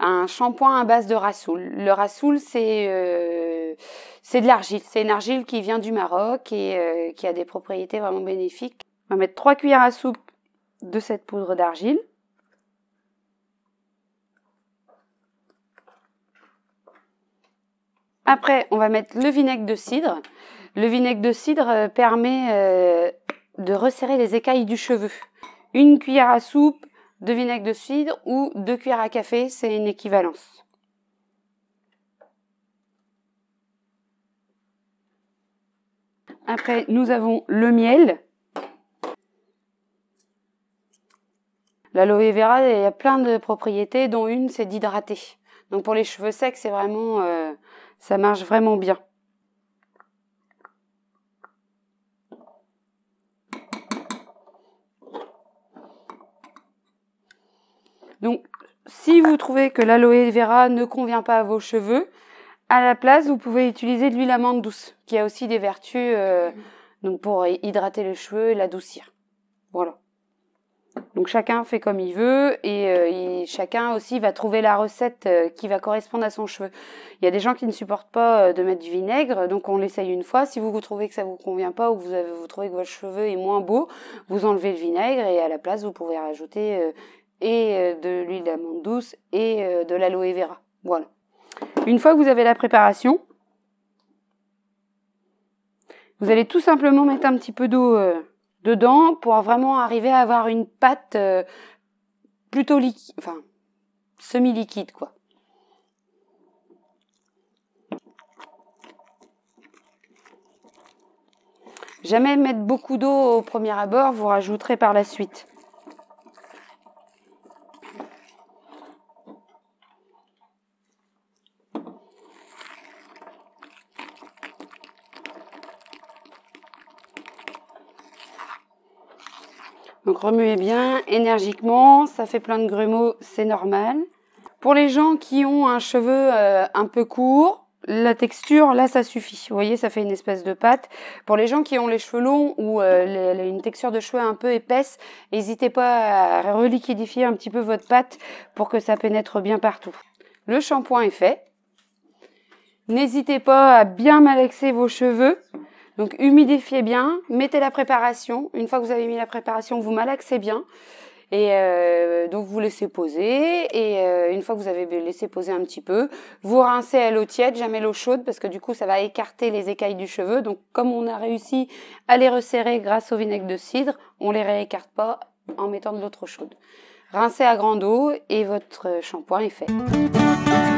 un shampoing à base de rasoul. Le rasoul, c'est euh, c'est de l'argile. C'est une argile qui vient du Maroc et euh, qui a des propriétés vraiment bénéfiques. On va mettre 3 cuillères à soupe de cette poudre d'argile. Après, on va mettre le vinaigre de cidre. Le vinaigre de cidre euh, permet de resserrer les écailles du cheveu. Une cuillère à soupe de vinaigre de cidre ou deux cuillères à café, c'est une équivalence. Après, nous avons le miel. L'aloe vera, il y a plein de propriétés, dont une, c'est d'hydrater. Donc pour les cheveux secs, c'est vraiment, euh, ça marche vraiment bien. Donc, si vous trouvez que l'aloe vera ne convient pas à vos cheveux, à la place, vous pouvez utiliser de l'huile amande douce, qui a aussi des vertus euh, mhm. donc pour hydrater les cheveux et l'adoucir. Voilà. Donc chacun fait comme il veut et, euh, chacun aussi va trouver la recette euh, qui va correspondre à son cheveu. Il y a des gens qui ne supportent pas de mettre du vinaigre, donc on l'essaye une fois. Si vous, vous trouvez que ça vous convient pas ou que vous, avez, vous trouvez que votre cheveu est moins beau, vous enlevez le vinaigre et à la place vous pouvez rajouter et euh, de l'huile d'amande douce et euh, de l'aloe vera. Voilà. Une fois que vous avez la préparation, vous allez tout simplement mettre un petit peu d'eau euh, dedans pour vraiment arriver à avoir une pâte plutôt liquide, enfin semi-liquide quoi. Jamais mettre beaucoup d'eau au premier abord, vous rajouterez par la suite. Donc remuez bien énergiquement, ça fait plein de grumeaux, c'est normal. Pour les gens qui ont un cheveu euh, un peu court, la texture, là, ça suffit. Vous voyez, ça fait une espèce de pâte. Pour les gens qui ont les cheveux longs ou euh, une texture de cheveux un peu épaisse, n'hésitez pas à reliquidifier un petit peu votre pâte pour que ça pénètre bien partout. Le shampoing est fait. N'hésitez pas à bien malaxer vos cheveux. Donc humidifiez bien, mettez la préparation. Une fois que vous avez mis la préparation, vous malaxez bien. Et euh, donc vous laissez poser et euh, une fois que vous avez laissé poser un petit peu, vous rincez à l'eau tiède, jamais l'eau chaude parce que du coup ça va écarter les écailles du cheveu. Donc comme on a réussi à les resserrer grâce au vinaigre de cidre, on les réécarte pas en mettant de l'eau trop chaude. Rincez à grande eau et votre shampoing est fait.